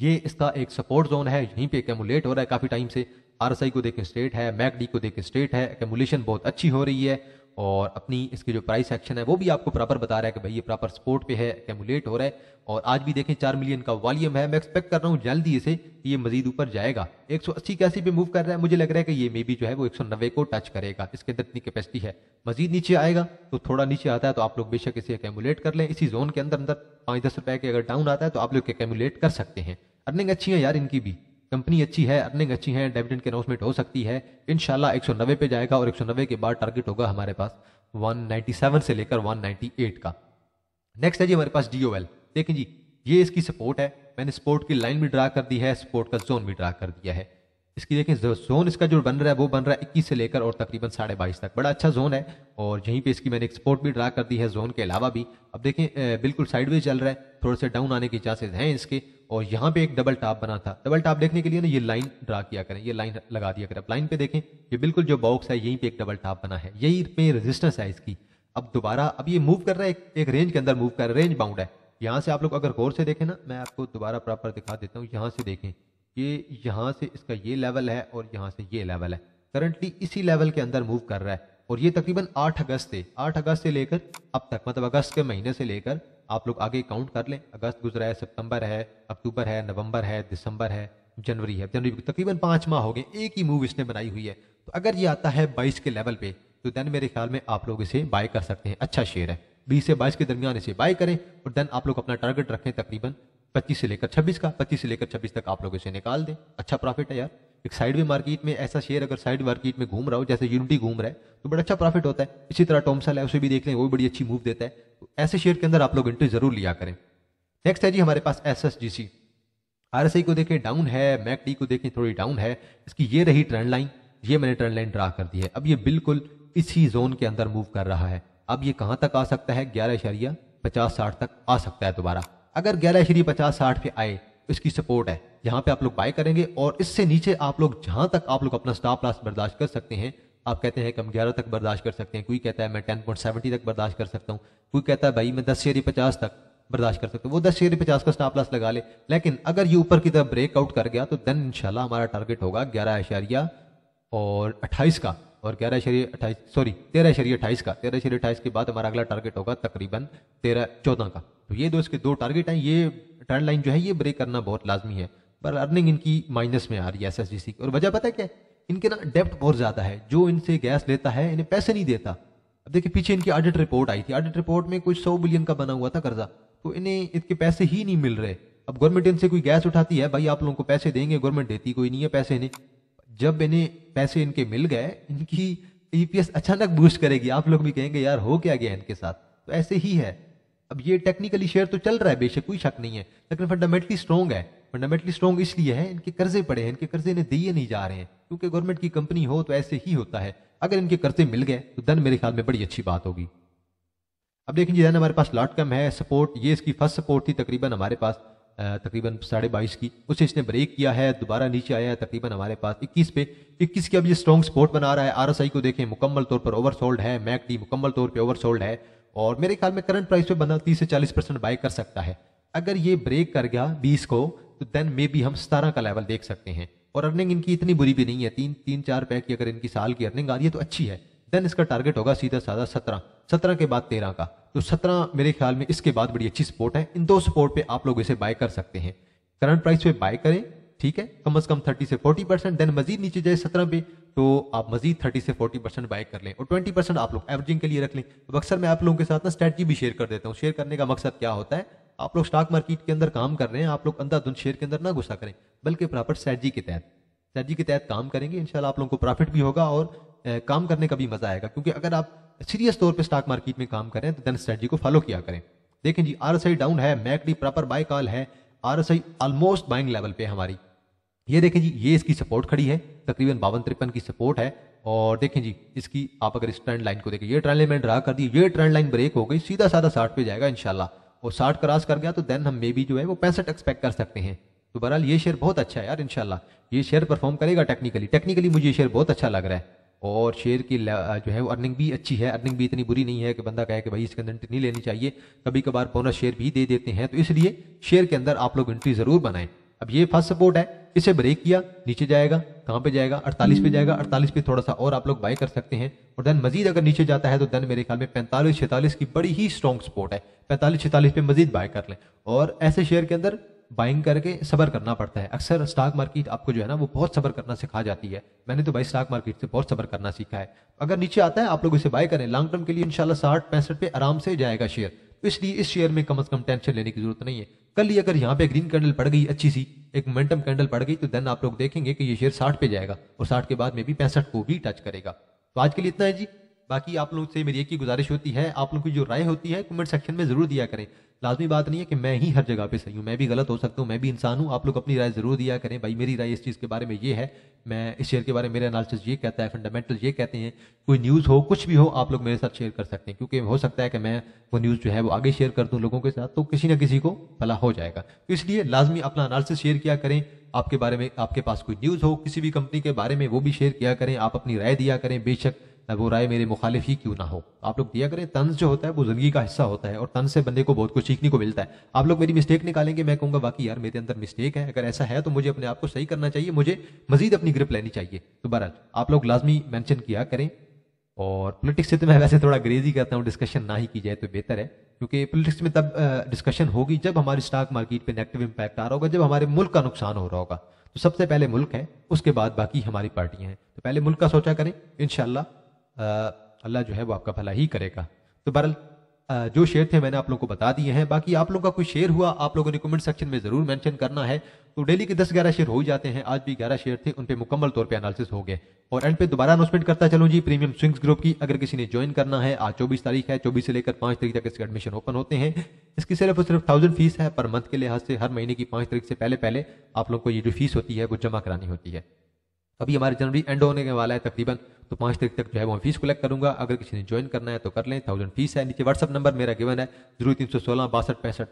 S1: ये इसका एक सपोर्ट जोन है यहीं पे एकमुलेट हो रहा है काफ़ी टाइम से आरएसआई को देखें स्टेट है मैकडी को देखें स्टेट है एकमुलेशन बहुत अच्छी हो रही है और अपनी इसकी जो प्राइस एक्शन है वो भी आपको प्रॉपर बता रहा है कि भाई ये प्रॉपर सपोर्ट पे है कैमुलेट हो रहा है और आज भी देखें चार मिलियन का वॉल्यूम है मैं एक्सपेक्ट कर रहा हूँ जल्दी इसे ये मजीद ऊपर जाएगा एक सौ अस्सी कैसी पे मूव कर रहा है मुझे लग रहा है कि ये मे बी जो है वो एक सौ नब्बे को टच करेगा इसके अंदर इतनी कैपेसिटी है मजीद नीचे आएगा तो थोड़ा नीचे आता है तो आप लोग बेशक इसे कैमुलेट कर लें इसी जोन के अंदर अंदर पाँच दस रुपए के अगर डाउन आता है तो आप लोग कैमुलेट कर सकते हैं अर्निंग अच्छी है यार इनकी भी कंपनी अच्छी है अर्निंग अच्छी है डेविडेंड की अनाउंसमेंट हो सकती है इनशाला एक सौ नब्बे पे जाएगा और एक सौ नब्बे के बाद टारगेट होगा हमारे पास वन नाइन्टी सेवन से लेकर वन नाइन्टी एट का नेक्स्ट है जी हमारे पास डी ओ एल देखें जी ये इसकी सपोर्ट है मैंने सपोर्ट की लाइन भी ड्रा कर दी है सपोर्ट का जोन भी ड्रा कर दिया है इसकी देखें जोन इसका जो बन रहा है वो बन रहा है इक्कीस से लेकर और तकरीबन साढ़े बाईस तक बड़ा अच्छा जोन है और यहीं पे इसकी मैंने एक सपोर्ट भी ड्रा कर दी है जोन के अलावा भी अब देखें बिल्कुल साइडवेज चल रहा है थोड़े से डाउन आने के चांसेज हैं इसके और यहाँ पे एक डबल टॉप बना था डबल टॉप देखने के लिए ना ये लाइन ड्रा किया करें ये लाइन लगा दिया करें लाइन पे देखें ये बिल्कुल जो बॉक्स है यहीं पे एक डबल टॉप बना है यही पे रेजिस्टेंस है इसकी अब दोबारा अब ये मूव कर रहा है एक, एक रेंज के अंदर मूव कर रेंज बाउंड है यहाँ से आप लोग अगर गौर से देखें ना मैं आपको दोबारा प्रॉपर दिखा देता हूँ यहाँ से देखें ये यहाँ से इसका ये लेवल है और यहाँ से ये लेवल है करंटली इसी लेवल के अंदर मूव कर रहा है और ये तकरीबन आठ अगस्त से आठ अगस्त से लेकर अब तक मतलब अगस्त के महीने से लेकर आप लोग आगे काउंट कर लें अगस्त गुजरा है सितंबर है अक्टूबर है नवंबर है दिसंबर है जनवरी है जनवरी तकरीबन पाँच माह हो गए एक ही मूव इसने बनाई हुई है तो अगर ये आता है बाईस के लेवल पे तो देन मेरे ख्याल में आप लोग इसे बाय कर सकते हैं अच्छा शेयर है बीस से बाईस के दरमियान इसे बाय करें और देन आप लोग अपना टारगेट रखें तकरीबन पच्चीस से लेकर छब्बीस का पच्चीस से लेकर छब्बीस तक आप लोग इसे निकाल दें अच्छा प्रॉफिट है यार एक वे मार्केट में ऐसा शेयर अगर साइड मार्केट में घूम रहा हो जैसे यूनिटी घूम रहा है तो बड़ा अच्छा प्रॉफिट होता है इसी तरह टोमसल है उसे भी देख लें वो भी बड़ी अच्छी मूव देता है ऐसे शेयर के अंदर आप लोग एंट्री जरूर लिया करें नेक्स्ट है जी हमारे पास S S G C R S I को देखें डाउन है मैक डी को देखें थोड़ी डाउन है इसकी ये रही ट्रेंड लाइन ये मैंने ट्रेंड लाइन ड्रा कर दी है अब ये बिल्कुल इसी जोन के अंदर मूव कर रहा है अब ये कहाँ तक आ सकता है ग्यारह इशारिया पचास साठ तक आ सकता है दोबारा अगर ग्यारह इशारिया पचास साठ पे आए तो इसकी सपोर्ट है यहाँ पे आप लोग बाय करेंगे और इससे नीचे आप लोग जहाँ तक आप लोग अपना स्टॉप लॉस बर्दाश्त कर सकते हैं आप कहते हैं कि हम ग्यारह तक बर्दाश्त कर सकते हैं कोई कहता है मैं टेन पॉइंट सेवेंटी तक बर्दाश्त कर सकता हूँ कोई कहता है भाई मैं दस शेरी पचास तक बर्दाश्त कर सकता हूँ वो दस शेरी पचास का स्टाप लॉस लगा ले लेकिन अगर ये ऊपर की तरफ ब्रेकआउट कर गया तो देन इनशाला हमारा टारगेट होगा ग्यारह आशारिया और अट्ठाईस का और ग्यारह अशरिया अट्ठाईस सॉरी तेरह शरीर अट्ठाईस का तेरह शरीर अट्ठाईस के बाद हमारा अगला टारगेट होगा तकरीबन तेरह चौदह का तो ये दो इसके दो टारगेट हैं ये ट्रेंड लाइन जो है ये ब्रेक करना बहुत लाजमी है पर अर्निंग इनकी माइनस में आ रही है एस एस डी सी और वजह पता है क्या इनके ना डेप्ट बहुत ज़्यादा है जो इनसे गैस लेता है इन्हें पैसे नहीं देता अब देखिए पीछे इनकी ऑडिट रिपोर्ट आई थी ऑडिट रिपोर्ट में कुछ सौ बिलियन का बना हुआ था कर्जा तो इन्हें इनके पैसे ही नहीं मिल रहे अब गवर्नमेंट इनसे कोई गैस उठाती है भाई आप लोगों को पैसे देंगे गवर्नमेंट देती कोई नहीं है पैसे इन्हें जब इन्हें पैसे इनके मिल गए इनकी ईपीएस अचानक बूस्ट करेगी आप लोग भी कहेंगे यार हो क्या गया इनके साथ तो ऐसे ही है अब ये टेक्निकली शेयर तो चल रहा है बेशक कोई शक नहीं है लेकिन फंडामेंटली स्ट्रॉन्ग है फंडामेंटली स्ट्रॉन्ग इसलिए है इनके कर्जे पड़े हैं इनके कर्जे इन्हें दिए नहीं जा रहे हैं क्योंकि गवर्नमेंट की कंपनी हो तो ऐसे ही होता है अगर इनके कर्जे मिल गए तो धन मेरे ख्याल में बड़ी अच्छी बात होगी अब देखें जी धन हमारे पास लॉट कम है सपोर्ट ये इसकी फर्स्ट सपोर्ट थी तकरीबन हमारे पास तकरीबन साढ़े बाईस की उसे इसने ब्रेक किया है दोबारा नीचे आया है तकरीबन हमारे पास 21 पे 21 की अब ये स्ट्रॉन्ग सपोर्ट बना रहा है आरएसआई को देखें मुकम्मल तौर पर ओवरसोल्ड है मैक डी मुकम्मल तौर पर ओवरसोल्ड है और मेरे ख्याल में करंट प्राइस पे बना तीस से चालीस परसेंट बाय कर सकता है अगर ये ब्रेक कर गया बीस को तो देन मे बी हम सतारह का लेवल देख सकते हैं और अर्निंग इनकी इतनी बुरी भी नहीं है तीन तीन चार पैक की अगर इनकी साल की अर्निंग आ रही है तो अच्छी है देन इसका टारगेट होगा सीधा साधा सत्रह सत्रह के बाद तेरह का तो सत्रह मेरे ख्याल में इसके बाद बड़ी अच्छी सपोर्ट है इन दो सपोर्ट पे आप लोग इसे बाय कर सकते हैं करंट प्राइस पे बाय करें ठीक है कम अज कम थर्टी से फोर्टी परसेंट देन मजीद नीचे जाए सत्रह पे तो आप मजीद थर्टी से फोर्टी परसेंट बाय कर लें और ट्वेंटी परसेंट आप लोग एवरेजिंग के लिए रख लें अब अक्सर मैं आप लोगों के साथ ना स्ट्रेटजी भी शेयर कर देता हूँ शेयर करने का मकसद क्या होता है आप लोग स्टॉक मार्केट के अंदर काम कर रहे हैं आप लोग अंधाधुंध शेयर के अंदर ना गुस्सा करें बल्कि प्रॉपर स्ट्रैटी के तहत स्ट्रैटी के तहत काम करेंगे इंशाल्लाह आप लोगों को प्रॉफिट भी होगा और ए, काम करने का भी मजा आएगा क्योंकि अगर आप सीरियस तौर पर स्टॉक मार्केट में काम करें तो देन स्ट्रैटी को फॉलो किया करें देखें जी आर डाउन है मैकडी प्रॉपर बाय कॉल है आर ऑलमोस्ट बाइंग लेवल पे हमारी ये देखें जी ये इसकी सपोर्ट खड़ी है तकरीबन बावन तिरपन की सपोर्ट है और देखें जी इसकी आप अगर इस ट्रेंड लाइन को देखें ये ट्रेंड लाइन मैंने ड्रा कर दी ये ट्रेंड लाइन ब्रेक हो गई सीधा साधा साठ पे जाएगा इनशाला वो साठ क्रॉस कर गया तो देन हम मे बी जो है वो पैंसठ एक्सपेक्ट कर सकते हैं तो बहरहाल ये शेयर बहुत अच्छा है यार इनशाला ये शेयर परफॉर्म करेगा टेक्निकली टेक्निकली मुझे ये शेयर बहुत अच्छा लग रहा है और शेयर की जो है वो अर्निंग भी अच्छी है अर्निंग भी इतनी बुरी नहीं है कि बंदा कहे कि भाई इसके अंदर एंट्री नहीं लेनी चाहिए कभी कभार बोनस शेयर भी दे देते हैं तो इसलिए शेयर के अंदर आप लोग एंट्री ज़रूर बनाएं अब ये फर्स्ट सपोर्ट है इसे ब्रेक किया नीचे जाएगा कहाँ पे जाएगा 48 पे जाएगा 48 पे थोड़ा सा और आप लोग बाय कर सकते हैं और देन मजीद अगर नीचे जाता है तो देन मेरे ख्याल में 45 छतालीस की बड़ी ही स्ट्रॉन्ग सपोर्ट है 45 छतालीस पे मजीद बाय कर लें और ऐसे शेयर के अंदर बाइंग करके सबर करना पड़ता है अक्सर स्टॉक मार्केट आपको जो है ना वो बहुत सबर करना सिखा जाती है मैंने तो भाई स्टॉक मार्केट से बहुत सबर करना सीखा है अगर नीचे आता है आप लोग इसे बाय करें लॉन्ग टर्म के लिए इनशाला साठ पैंसठ पे आराम से जाएगा शेयर तो इसलिए इस शेयर में कम अज कम टेंशन लेने की जरूरत नहीं है कल ही अगर यहाँ पे ग्रीन कैंडल पड़ गई अच्छी सी एक मोमेंटम कैंडल पड़ गई तो देन आप लोग देखेंगे कि ये शेयर साठ पे जाएगा और साठ के बाद में भी पैंसठ को भी टच करेगा तो आज के लिए इतना है जी बाकी आप लोग से मेरी एक ही गुजारिश होती है आप लोग की जो राय होती है कमेंट सेक्शन में जरूर दिया करें लाजमी बात नहीं है कि मैं ही हर जगह पे सही हूँ मैं भी गलत हो सकता हूँ मैं भी इंसान हूँ आप लोग अपनी राय ज़रूर दिया करें भाई मेरी राय इस चीज़ के बारे में ये है मैं इस शेयर के बारे में मेरा एनालिसिस ये कहता है फंडामेंटल ये कहते हैं कोई न्यूज़ हो कुछ भी हो आप लोग मेरे साथ शेयर कर सकते हैं क्योंकि हो सकता है कि मैं वो न्यूज़ जो है वो आगे शेयर कर दूँ लोगों के साथ तो किसी ना किसी को भला हो जाएगा तो इसलिए लाजमी अपना एनालिसिस शेयर किया करें आपके बारे में आपके पास कोई न्यूज़ हो किसी भी कंपनी के बारे में वो भी शेयर किया करें आप अपनी राय दिया करें बेशक मैं वो राय मेरे मुखालिफ ही क्यों ना हो आप लोग दिया करें तंज जो होता है वो जिंदगी का हिस्सा होता है और तंज से बंदे को बहुत कुछ सीखने को मिलता है आप लोग मेरी मिस्टेक निकालेंगे मैं कहूँगा बाकी यार मेरे अंदर मिस्टेक है अगर ऐसा है तो मुझे अपने आप को सही करना चाहिए मुझे मजीद अपनी ग्रिप लेनी चाहिए तो बहरहाल आप लोग लाजमी मैंशन किया करें और पोलिटिक्स से तो मैं वैसे थोड़ा ग्रेजी करता हूँ डिस्कशन ना ही की जाए तो बेहतर है क्योंकि पोलिटिक्स में तब डिस्कशन होगी जब हमारी स्टॉक मार्केट पर नेगेटिव इम्पैक्ट आ रहा होगा जब हमारे मुल्क का नुकसान हो रहा होगा तो सबसे पहले मुल्क है उसके बाद बाकी हमारी पार्टियां हैं तो पहले मुल्क का सोचा करें इनशाला अल्लाह जो है वो आपका भला ही करेगा तो बहरल जो शेयर थे मैंने आप लोगों को बता दिए हैं बाकी आप लोगों का कोई शेयर हुआ आप लोगों ने कमेंट सेक्शन में ज़रूर मेंशन करना है तो डेली के दस ग्यारह शेयर हो जाते हैं आज भी ग्यारह शेयर थे उन पे मुकम्मल तौर पे एनालिसिस हो गए और एंड पे दोबारा अनाउंसमेंट करता चलूँ जी प्रीमियम स्विंग्स ग्रुप की अगर किसी ने ज्वाइन करना है आज चौबीस तारीख है चौबीस से लेकर पाँच तारीख तक इसके एडमिशन ओपन होते हैं इसकी सिर्फ और सिर्फ थाउजेंड फीस है पर मंथ के लिहाज से हर महीने की पाँच तारीख से पहले पहले आप लोग को ये जो फीस होती है वो जमा करानी होती है अभी हमारे जनवरी एंड होने वाला है तकरीबन तो पाँच तारीख तक जो है वो फीस कलेक्ट करूंगा अगर किसी ने ज्वाइन करना है तो कर लें थाउजेंड फीस है नीचे व्हाट्सअप नंबर मेरा गिवन है जीरो तीन सौ सोलह बासठ पैंसठ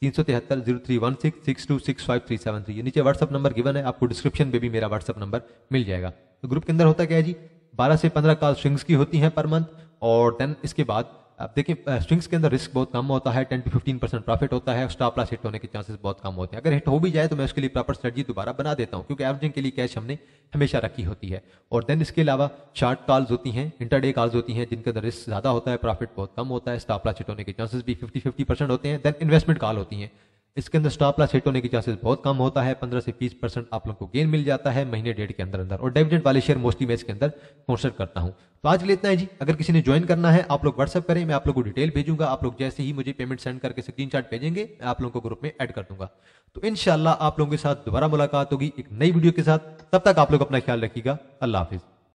S1: तीन सौ तिहत्तर zero three one six six two six five three seven three नीचे व्हाट्सअप नंबर गिवन है आपको डिस्क्रिप्शन में भी मेरा व्हाट्सअप नंबर मिल जाएगा तो ग्रुप के अंदर होता क्या है जी बारह से पंद्रह कॉल स्विंग्स की होती हैं पर मंथ और देन इसके बाद अब देखिए स्विंग्स के अंदर रिस्क बहुत कम होता है ten to fifteen percent profit होता है स्टॉप लॉस हिट होने के चांसेस बहुत कम होते हैं अगर हिट हो भी जाए तो मैं उसके लिए प्रॉपर स्ट्रेटजी दोबारा बना देता हूँ क्योंकि एवरेजिंग के लिए कैश हमने हमेशा रखी होती है और देन इसके अलावा शार्ट कॉल्स होती हैं इंटरडे कॉल्स होती हैं जिनके अंदर रिस्क ज़्यादा होता है प्रॉफिट बहुत कम होता है स्टॉप लॉस हिट होने के चांसेस भी फिफ्टी फिफ्टी परसेंट होते हैं देन इन्वेस्टमेंट कॉल होती हैं इसके अंदर स्टॉप लॉस हिट होने के चांसेस बहुत कम होता है पंद्रह से बीस परसेंट आप लोग को गेन मिल जाता है महीने डेढ़ के अंदर अंदर और डेविडेंट वाले शेयर मोस्टली मैं इसके अंदर कॉन्सर्ट करता हूँ तो आज लेते हैं है जी अगर किसी ने ज्वाइन करना है आप लोग व्हाट्सअप करें मैं आप लोग को डिटेल भेजूंगा आप लोग जैसे ही मुझे पेमेंट सेंड करके स्क्रीन चार्ट भेजेंगे मैं आप लोगों को ग्रुप में एड कर दूंगा तो इनशाला आप लोगों के साथ दोबारा मुलाकात होगी एक नई वीडियो के साथ तब तक आप लोग अपना ख्याल रखिएगा अल्लाह हाफिज़